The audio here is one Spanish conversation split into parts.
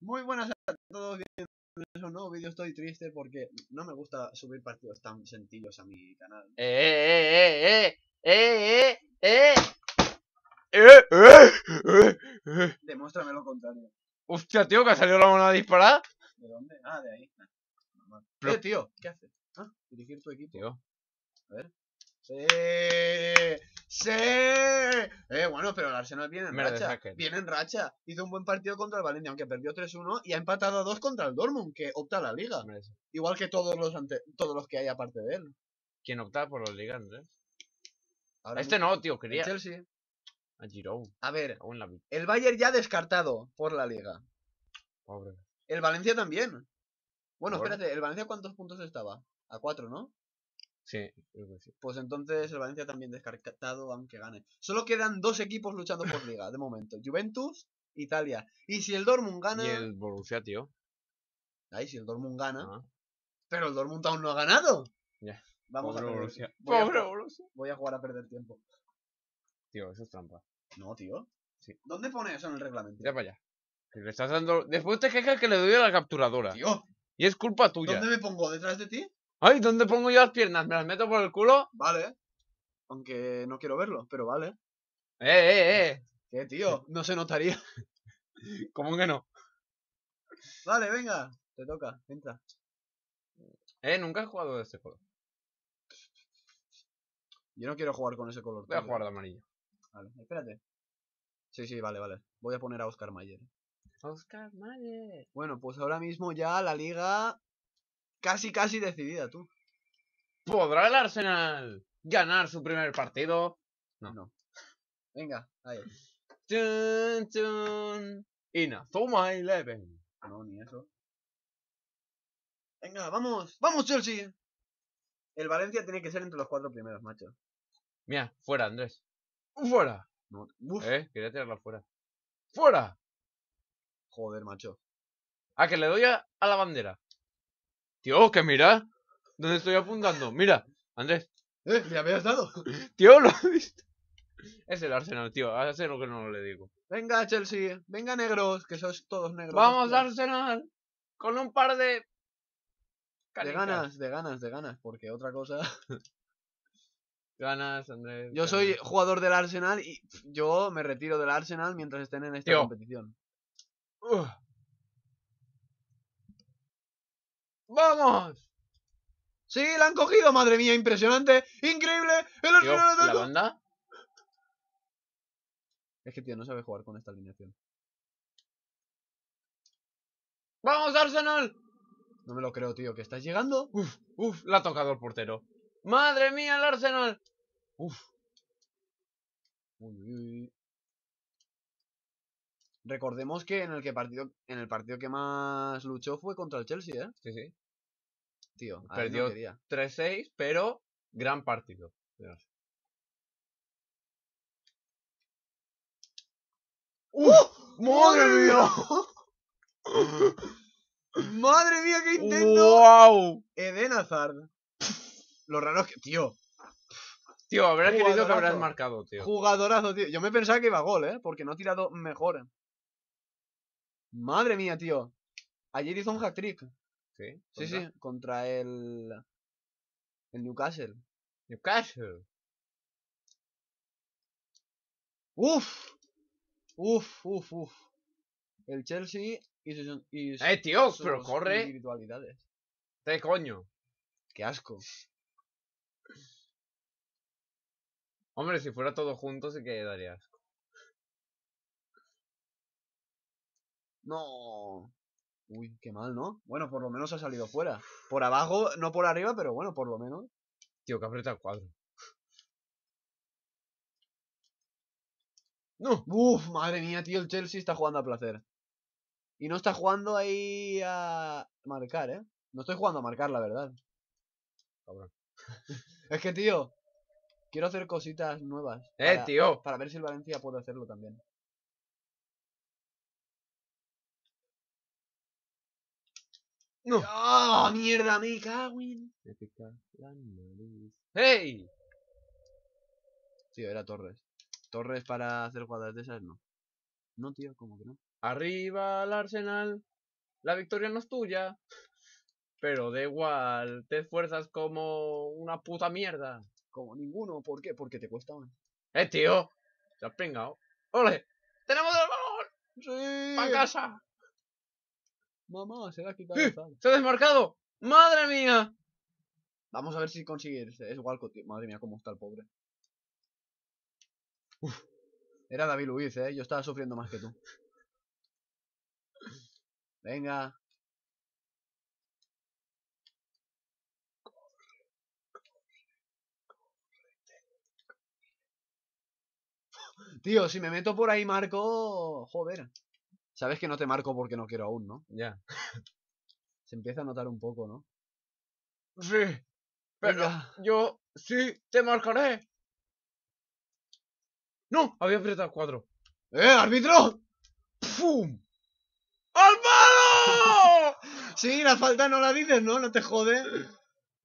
Muy buenas a todos, bienvenidos a un nuevo vídeo. Estoy triste porque no me gusta subir partidos tan sencillos a mi canal. ¡Eh, eh, eh, eh! ¡Eh, eh, eh! ¡Eh, eh, eh, eh. lo contrario. Hostia, tío, que ha salido la mano a disparar. ¿De dónde? Ah, de ahí. Ah, normal. Pero... tío, ¿qué haces? Ah, dirigir tu equipo. Tío. A ver. Sí. Sí. Eh, bueno, pero el Arsenal viene en racha. Viene en racha. Hizo un buen partido contra el Valencia, aunque perdió 3-1 y ha empatado a 2 contra el Dortmund, que opta a la liga. Igual que todos los ante todos los que hay aparte de él. ¿Quién opta por los ligas, Andrés? Ahora este no, tío, quería. Chelsea. A Giroud. A ver, el Bayern ya descartado por la liga. El Valencia también. Bueno, espérate, ¿el Valencia cuántos puntos estaba? A 4, ¿no? Sí, Pues entonces el Valencia también descartado, aunque gane. Solo quedan dos equipos luchando por liga, de momento. Juventus, Italia. Y si el Dortmund gana... Y el Borussia, tío. Ahí, si el Dortmund gana... Ah. Pero el Dortmund aún no ha ganado. ya Vamos a ver. Pobre Borussia. voy a jugar a perder tiempo. Tío, eso es trampa. No, tío. Sí. ¿Dónde pone eso en el reglamento? Ya para allá. Que le estás dando... Después te quejas que le doy a la capturadora. Tío. Y es culpa tuya. ¿Dónde me pongo? ¿Detrás de ti? Ay, ¿dónde pongo yo las piernas? ¿Me las meto por el culo? Vale. Aunque no quiero verlo, pero vale. Eh, eh, eh. ¿Qué, tío? No se notaría. ¿Cómo que no? Vale, venga. Te toca. Entra. Eh, nunca he jugado de este color. Yo no quiero jugar con ese color. Voy a jugar de amarillo. Vale, espérate. Sí, sí, vale, vale. Voy a poner a Oscar Mayer. Oscar Mayer. Bueno, pues ahora mismo ya la liga casi, casi decidida, tú. ¿Podrá el Arsenal ganar su primer partido? No. no. Venga, ahí. Tun, tun. Inazuma Eleven. No, ni eso. Venga, vamos, vamos, Chelsea. El Valencia tiene que ser entre los cuatro primeros, macho. Mira, fuera, Andrés. Uh, ¡Fuera! eh, quería tirarla fuera. ¡Fuera! Joder, macho. A ah, que le doy a la bandera. Tío, que mira. donde estoy apuntando? Mira, Andrés. ¿Eh? ¿Me habías dado? Tío, lo has visto. Es el Arsenal, tío. Hace lo que no le digo. Venga, Chelsea. Venga, negros, que sois todos negros. Vamos, Arsenal. Con un par de... De ganas, de ganas, de ganas. Porque otra cosa... Ganas, Andrés. Yo soy jugador del Arsenal y yo me retiro del Arsenal mientras estén en esta competición. ¡Vamos! Sí, la han cogido, madre mía, impresionante, increíble. El de ¿La banda? Es que, tío, no sabe jugar con esta alineación. ¡Vamos, Arsenal! No me lo creo, tío, que estás llegando. Uf, uf, la ha tocado el portero. ¡Madre mía, el Arsenal! Uf. uy, uy. Recordemos que en el que partido, en el partido que más luchó fue contra el Chelsea, ¿eh? Sí, sí. Tío, perdió 3-6, pero gran partido. ¡Uh! ¡Oh! ¡Madre mía! ¡Madre mía, qué intento! ¡Wow! Eden Hazard. Lo raro es que, tío. Tío, habrás querido que habrás marcado, tío. Jugadorazo, tío. Yo me pensaba que iba a gol, ¿eh? Porque no ha tirado mejor. Madre mía, tío. Ayer hizo un hat-trick. Sí, sí, sí, contra el. El Newcastle. Newcastle. Uf. Uf, uf, uf. El Chelsea y Y eh, tío, pero corre. Individualidades. Te coño. Qué asco. Hombre, si fuera todo junto, sí que asco. No. Uy, qué mal, ¿no? Bueno, por lo menos ha salido fuera. Por abajo, no por arriba, pero bueno, por lo menos. Tío, que aprieta el cuadro. No. Uf, madre mía, tío, el Chelsea está jugando a placer. Y no está jugando ahí a marcar, ¿eh? No estoy jugando a marcar, la verdad. Cabrón. es que, tío, quiero hacer cositas nuevas. Eh, tío. Para ver si el Valencia puede hacerlo también. No. ¡Ah, mierda! Me cago en. la ¡Hey! Tío, era Torres. Torres para hacer jugadas de esas, no. No, tío, ¿cómo que no? Arriba al Arsenal. La victoria no es tuya. Pero da igual, te esfuerzas como una puta mierda. Como ninguno, ¿por qué? Porque te cuesta más. ¡Eh, tío! Te has pingado! ¡Ole! ¡Tenemos el balón! ¡Sí! ¡Para casa! Mamá, se la ha quitado ¡Se ha desmarcado! ¡Madre mía! Vamos a ver si consigue Es Walco, tío. Madre mía, cómo está el pobre. Uf. Era David Luis, eh. Yo estaba sufriendo más que tú. Venga. Tío, si me meto por ahí, Marco. Joder. Sabes que no te marco porque no quiero aún, ¿no? Ya. Se empieza a notar un poco, ¿no? Sí. Pero yo sí te marcaré. No, había apretado cuatro. ¡Eh, árbitro! ¡Pum! ¡Al sí, la falta no la dices, ¿no? No te jode.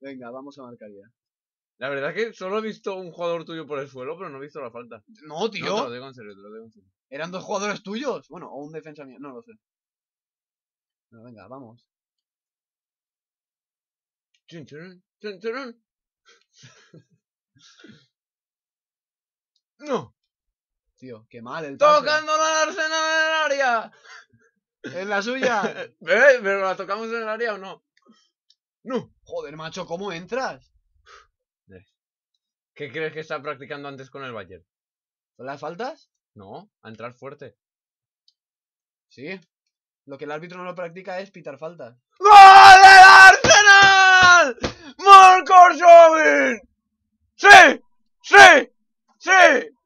Venga, vamos a marcar ya. La verdad es que solo he visto un jugador tuyo por el suelo, pero no he visto la falta. No, tío. te lo digo en te lo ¿Eran dos jugadores tuyos? Bueno, o un defensa mío, no lo sé. Bueno, venga, vamos. ¡Chun, no Tío, qué mal el ¡Tocando la Arsenal en el área! ¡En la suya! ¿Eh? ¿Pero la tocamos en el área o no? ¡No! Joder, macho, ¿cómo entras? ¿Qué crees que está practicando antes con el Bayern? ¿Las faltas? No, a entrar fuerte. Sí. Lo que el árbitro no lo practica es pitar falta. ¡Gol del Arsenal! ¡Marco Jovin! ¡Sí! ¡Sí! ¡Sí!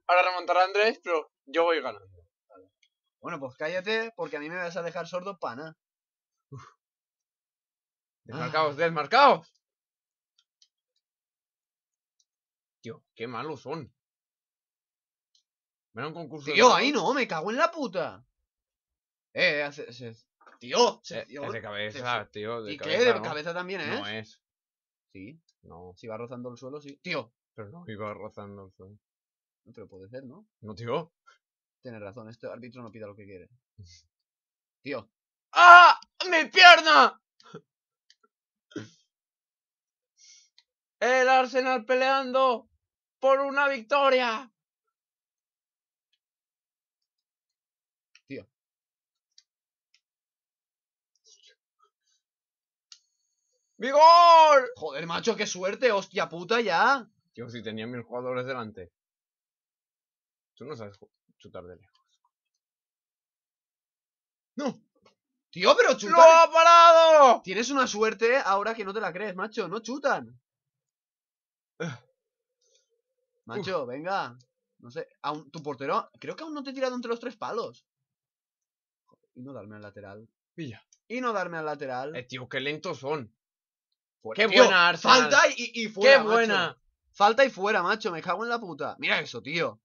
Ahora remontará Andrés, pero yo voy ganando. Bueno, pues cállate, porque a mí me vas a dejar sordo pana. nada ah. Desmarcaos, desmarcaos. Tío, qué malos son me concurso. Tío, ahí no, me cago en la puta. Eh, eh tío, se, tío. Eh, es de cabeza, tío. De ¿Y cabeza, qué? De cabeza también es. ¿eh? No es. Sí. No. Si va rozando el suelo, sí. Tío. Pero no iba rozando el suelo. No pero puede ser, ¿no? No, tío. Tienes razón, este árbitro no pida lo que quiere. Tío. ¡Ah! ¡Mi pierna! El Arsenal peleando por una victoria. ¡Vigor! Joder, macho, qué suerte, hostia puta ya. Tío, si tenía mil jugadores delante. Tú no sabes chutar de lejos. ¡No! Tío, pero chutan. ¡Lo ha parado! Tienes una suerte ahora que no te la crees, macho. No chutan. Macho, venga. No sé, aún, tu portero, creo que aún no te he tirado entre los tres palos. y no darme al lateral. Pilla. Y no darme al lateral. Eh, tío, qué lentos son. Qué buena, Arsenal. Falta y, y fuera. Qué buena. Falta y fuera, macho. Me cago en la puta. Mira eso, tío.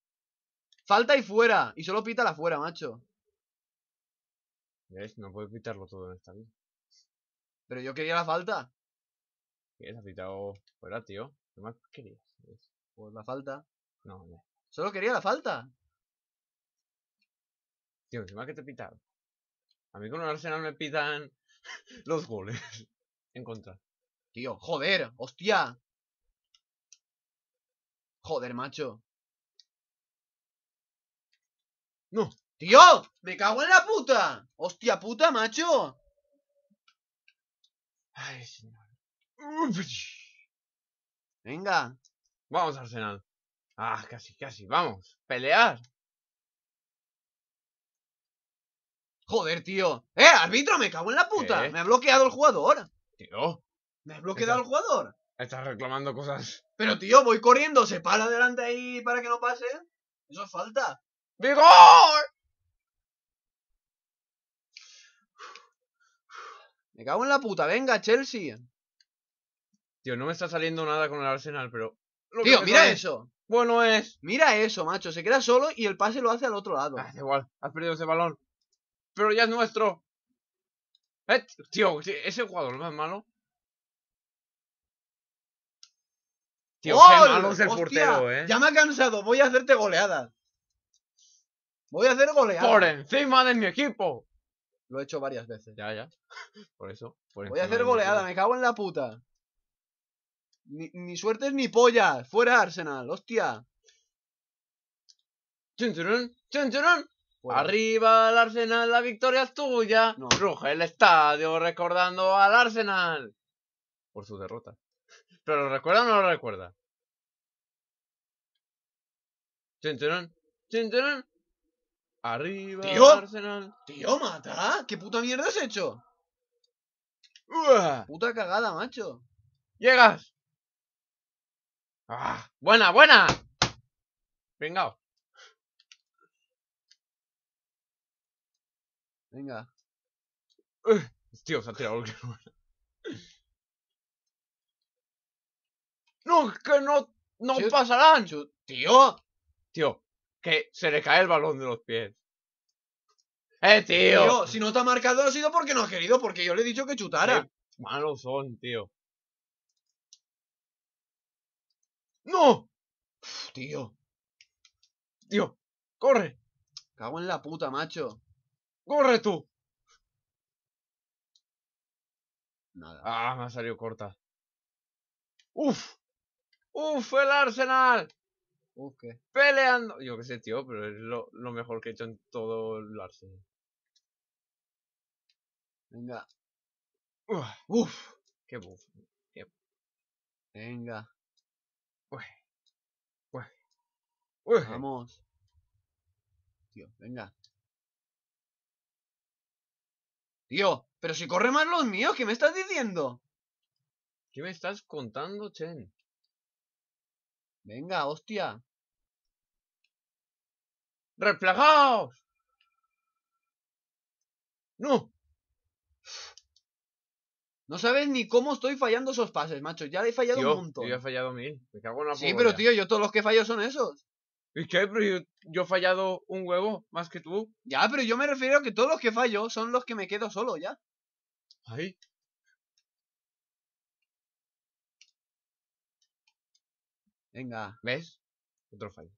Falta y fuera. Y solo pita la fuera, macho. ¿Ves? No puedes pitarlo todo en esta vida. Pero yo quería la falta. ¿Qué? Ha pitado fuera, tío. ¿Qué más querías? Pues la falta. No, no. Solo quería la falta. Tío, encima que te pitaron. A mí con el Arsenal me pitan los goles. en contra. Tío, joder, hostia. Joder, macho. No. ¡Tío! ¡Me cago en la puta! ¡Hostia puta, macho! Ay, señor. Venga. Vamos, Arsenal. Ah, casi, casi. Vamos. Pelear. Joder, tío. ¡Eh, árbitro! ¡Me cago en la puta! ¡Me ha bloqueado el jugador! Tío. ¿Me has bloqueado el jugador? Estás reclamando cosas. Pero tío, voy corriendo, se para adelante ahí para que no pase. Eso es falta. ¡Vigor! Me cago en la puta, venga, Chelsea. Tío, no me está saliendo nada con el Arsenal, pero. tío, mira eso. Bueno es. Mira eso, macho. Se queda solo y el pase lo hace al otro lado. Ah, igual, has perdido ese balón. Pero ya es nuestro. Eh, tío, ese jugador más malo. Tío, malo el eh. Ya me ha cansado, voy a hacerte goleada. Voy a hacer goleadas. Por encima de mi equipo. Lo he hecho varias veces. Ya, ya. Por eso. voy a hacer goleada, me cago en la puta. Ni, ni suertes ni pollas. Fuera Arsenal, hostia. Chun, Arriba el Arsenal, la victoria es tuya. No. Ruge el estadio recordando al Arsenal. Por su derrota. ¿Pero lo recuerda o no lo recuerda? Tinturón, tinturón. Arriba, Arsenal. Tío, mata. ¿Qué puta mierda has hecho? Uah, puta cagada, macho. Llegas. Ah, buena, buena. Venga. Venga. tío, se ha tirado el No, que no, no pasarán. tío. Tío, que se le cae el balón de los pies. Eh, tío. tío si no te ha marcado ha sido porque no has querido, porque yo le he dicho que chutara. malos son, tío. ¡No! tío. Tío, corre. Cago en la puta, macho. ¡Corre tú! Nada. Ah, me ha salido corta. Uf. ¡Uf, el Arsenal! Uf, ¿qué? Peleando. Yo qué sé, tío, pero es lo, mejor que he hecho en todo el Arsenal. Venga. Uf, qué buff. Venga. Vamos. Tío, venga. Tío, pero si corre más los míos, ¿qué me estás diciendo? ¿Qué me estás contando, Chen? Venga, hostia. ¡Reflejaos! ¡No! No sabes ni cómo estoy fallando esos pases, macho. Ya he fallado un montón. Yo he fallado mil. Me cago en la Sí, pero tío, yo todos los que fallo son esos. ¿Y qué? Pero yo, yo, he fallado un huevo más que tú. Ya, pero yo me refiero a que todos los que fallo son los que me quedo solo, ya. Ay. Venga, ¿ves? Otro fallo.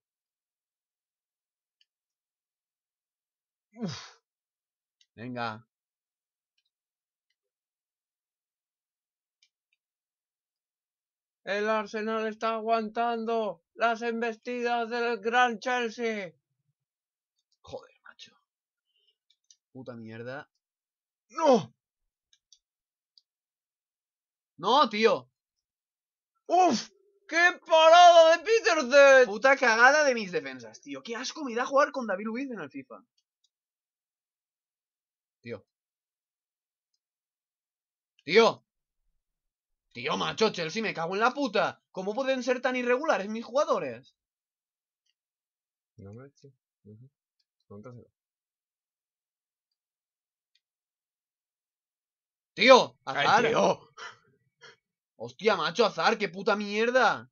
Uf. Venga. El Arsenal está aguantando las embestidas del Gran Chelsea. Joder, macho. Puta mierda. ¡No! ¡No, tío! ¡Uf! ¡Qué parada de Peter Puta cagada de mis defensas, tío. Qué asco me da jugar con David Luiz en el FIFA. Tío. Tío. Tío, macho, Chelsea, me cago en la puta. ¿Cómo pueden ser tan irregulares mis jugadores? No, Tío, tío. Hostia, macho, azar, qué puta mierda.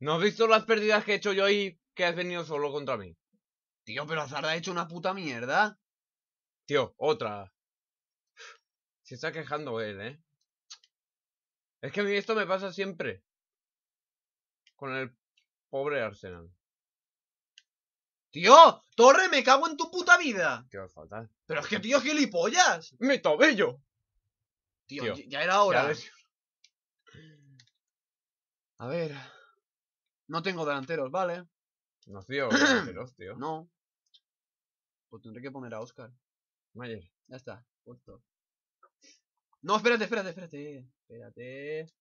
¿No has visto las pérdidas que he hecho yo y que has venido solo contra mí? Tío, pero azar ha hecho una puta mierda. Tío, otra. Se está quejando él, ¿eh? Es que a mí esto me pasa siempre. Con el pobre Arsenal. ¡Tío! ¡Torre, me cago en tu puta vida! ¿Qué va a Pero es que, tío, gilipollas. ¡Mi tobillo! Tío, ya era hora. A ver. No tengo delanteros, ¿vale? No tío, delanteros, tío. No. Pues tendré que poner a Oscar. Mayer. Ya está, puesto. No, espérate, espérate, espérate. Espérate.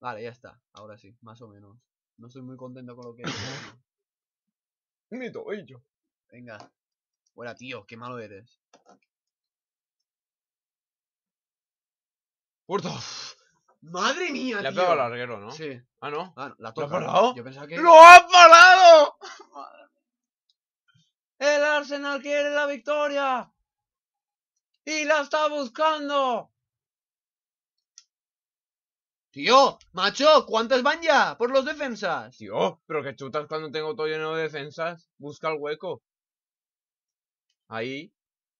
Vale, ya está. Ahora sí, más o menos. No soy muy contento con lo que he hecho. Venga. Fuera, tío, qué malo eres. Puerto. madre mía, Le ha pegado al larguero, ¿no? Sí. Ah, no. Ah, la ¿Lo ha parado? ¡Lo ha parado! El Arsenal quiere la victoria. Y la está buscando. Tío, macho, ¿cuántas van ya por los defensas? Tío, pero que chutas cuando tengo todo lleno de defensas. Busca el hueco. Ahí.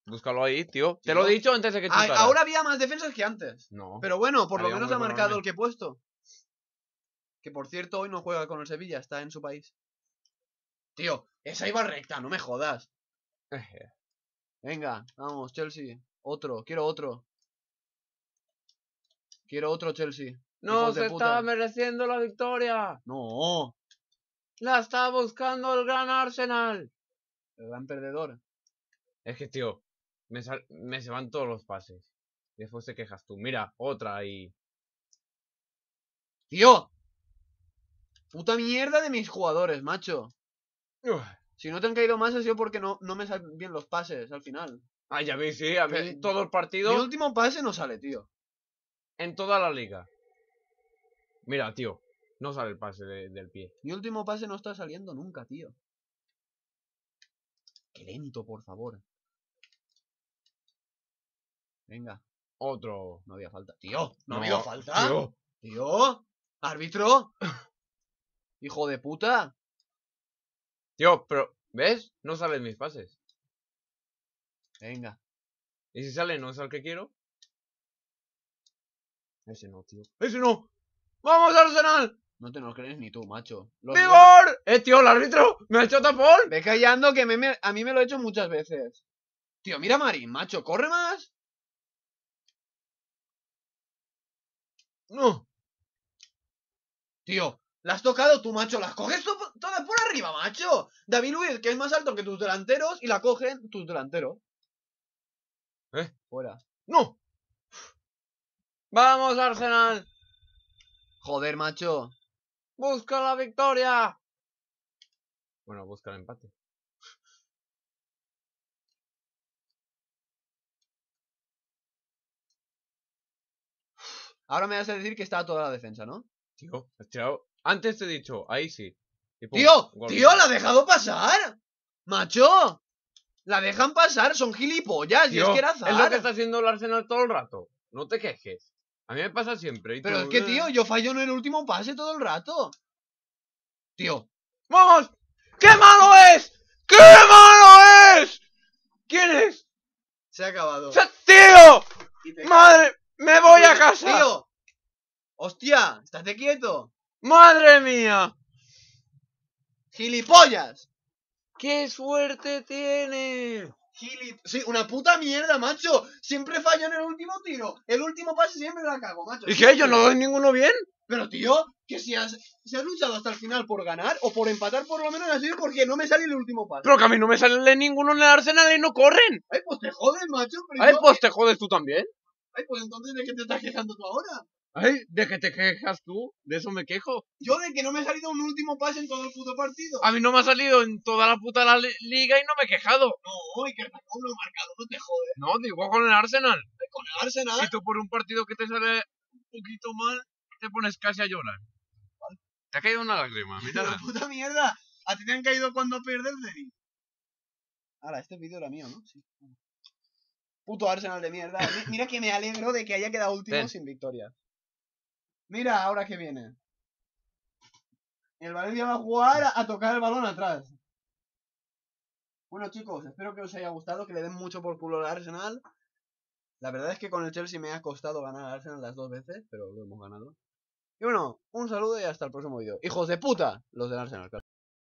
Búscalo ahí, tío. Te lo he dicho antes de que ah, Ahora había más defensas que antes. No. Pero bueno, por lo menos ha marcado el que he puesto. Que por cierto, hoy no juega con el Sevilla, está en su país. Tío, esa iba recta, no me jodas. Venga, vamos, Chelsea. Otro, quiero otro. Quiero otro Chelsea. No, se está mereciendo la victoria. No. La está buscando el gran Arsenal. El gran perdedor. Es que, tío, me, se van todos los pases. después te quejas tú. Mira, otra ahí. ¡Tío! Puta mierda de mis jugadores, macho. Si no te han caído más ha sido porque no, no me salen bien los pases al final. Ay, ya vi, sí, a mí eh, todo el partido. Mi último pase no sale, tío. En toda la liga. Mira, tío, no sale el pase del pie. Mi último pase no está saliendo nunca, tío. Qué lento, por favor. Venga, otro. No había falta. Tío, no, había falta. Tío. árbitro. Hijo de puta. Tío, pero, ¿ves? No salen mis pases. Venga. ¿Y si sale no es al que quiero? Ese no, tío. ¡Ese no! ¡Vamos, Arsenal! No te lo crees ni tú, macho. ¡Vivor! ¡Eh, tío, el árbitro! ¡Me ha hecho tapón! Ve callando que a mí me lo he hecho muchas veces. Tío, mira Marín, macho, corre más. No. Tío, la has tocado tú, macho. Las coges tú todas por arriba, macho. David Luiz, que es más alto que tus delanteros, y la cogen tus delanteros. ¿Eh? Fuera. ¡No! ¡Vamos, Arsenal! Joder, macho. ¡Busca la victoria! Bueno, busca el empate. Ahora me vas a decir que está toda la defensa, ¿no? Tío, Antes te he dicho, ahí sí. tío, tío, la ha dejado pasar. Macho, la dejan pasar, son gilipollas. Tío, y es que Es lo que está haciendo el Arsenal todo el rato. No te quejes. A mí me pasa siempre. Pero es que, tío, yo fallo en el último pase todo el rato. Tío. ¡Vamos! ¡Qué malo es! ¡Qué malo es! ¿Quién es? Se ha acabado. ¡Tío! Madre. ¡Me voy a casa! ¡Tío! ¡Hostia! ¡Estate quieto! ¡Madre mía! ¡Gilipollas! ¡Qué suerte tiene! ¡Gilipollas! Sí, una puta mierda, macho. Siempre falla en el último tiro. El último pase siempre la cago, macho. ¿Y qué? ¿Yo no doy ninguno bien? Pero, tío, que si has, luchado hasta el final por ganar o por empatar, por lo menos así! porque no me sale el último pase. Pero que a mí no me sale ninguno en el Arsenal y no corren. Ay, pues te jodes, macho. Ay, pues te jodes tú también. Ay, pues entonces, ¿de qué te estás quejando tú ahora? Ay, ¿de qué te quejas tú? De eso me quejo. Yo de que no me ha salido un último pase en todo el puto partido. A mí no me ha salido en toda la puta liga y no me he quejado. No, y que el lo ha marcado, no te jodes. No, digo con el Arsenal. ¿Con el Arsenal? Si tú por un partido que te sale un poquito mal, te pones casi a llorar. ¿Cuál? Te ha caído una lágrima, mira. puta mierda! ¿A ti te han caído cuando pierdes el Ahora, este vídeo era mío, ¿no? Sí. Puto Arsenal de mierda. Mira que me alegro de que haya quedado último sin victoria. Mira ahora que viene. El Valencia va a jugar a tocar el balón atrás. Bueno chicos, espero que os haya gustado, que le den mucho por culo al Arsenal. La verdad es que con el Chelsea me ha costado ganar al Arsenal las dos veces, pero lo hemos ganado. Y bueno, un saludo y hasta el próximo vídeo. ¡Hijos de puta! Los del Arsenal,